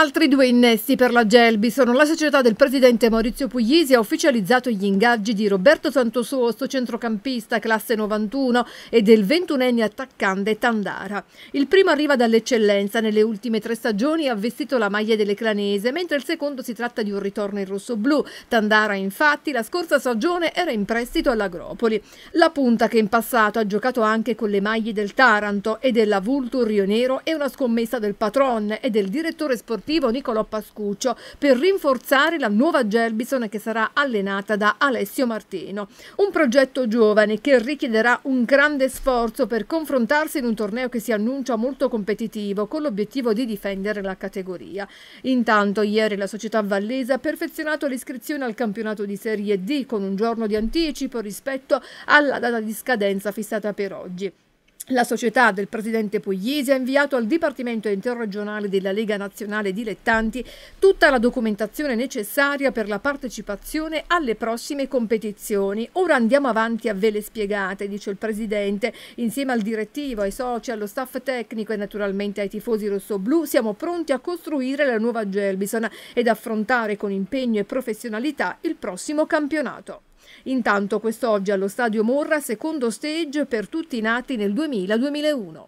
Altri due innesti per la Gelbi sono la società del presidente Maurizio Puglisi ha ufficializzato gli ingaggi di Roberto Santososto, centrocampista classe 91 e del 21enne attaccante Tandara. Il primo arriva dall'eccellenza, nelle ultime tre stagioni ha vestito la maglia delle Clanese, mentre il secondo si tratta di un ritorno in rosso-blu. Tandara infatti la scorsa stagione era in prestito all'Agropoli. La punta che in passato ha giocato anche con le maglie del Taranto e della Vultur Nero è una scommessa del patron e del direttore sportivo sportivo Nicolò Pascuccio per rinforzare la nuova Gerbison che sarà allenata da Alessio Martino. Un progetto giovane che richiederà un grande sforzo per confrontarsi in un torneo che si annuncia molto competitivo con l'obiettivo di difendere la categoria. Intanto ieri la società vallese ha perfezionato l'iscrizione al campionato di Serie D con un giorno di anticipo rispetto alla data di scadenza fissata per oggi. La società del presidente Pugliese ha inviato al Dipartimento interregionale della Lega Nazionale Dilettanti tutta la documentazione necessaria per la partecipazione alle prossime competizioni. Ora andiamo avanti a vele spiegate, dice il presidente. Insieme al direttivo, ai soci, allo staff tecnico e naturalmente ai tifosi rossoblù siamo pronti a costruire la nuova Gelbison ed affrontare con impegno e professionalità il prossimo campionato. Intanto quest'oggi allo Stadio Morra, secondo stage per tutti i nati nel 2000-2001.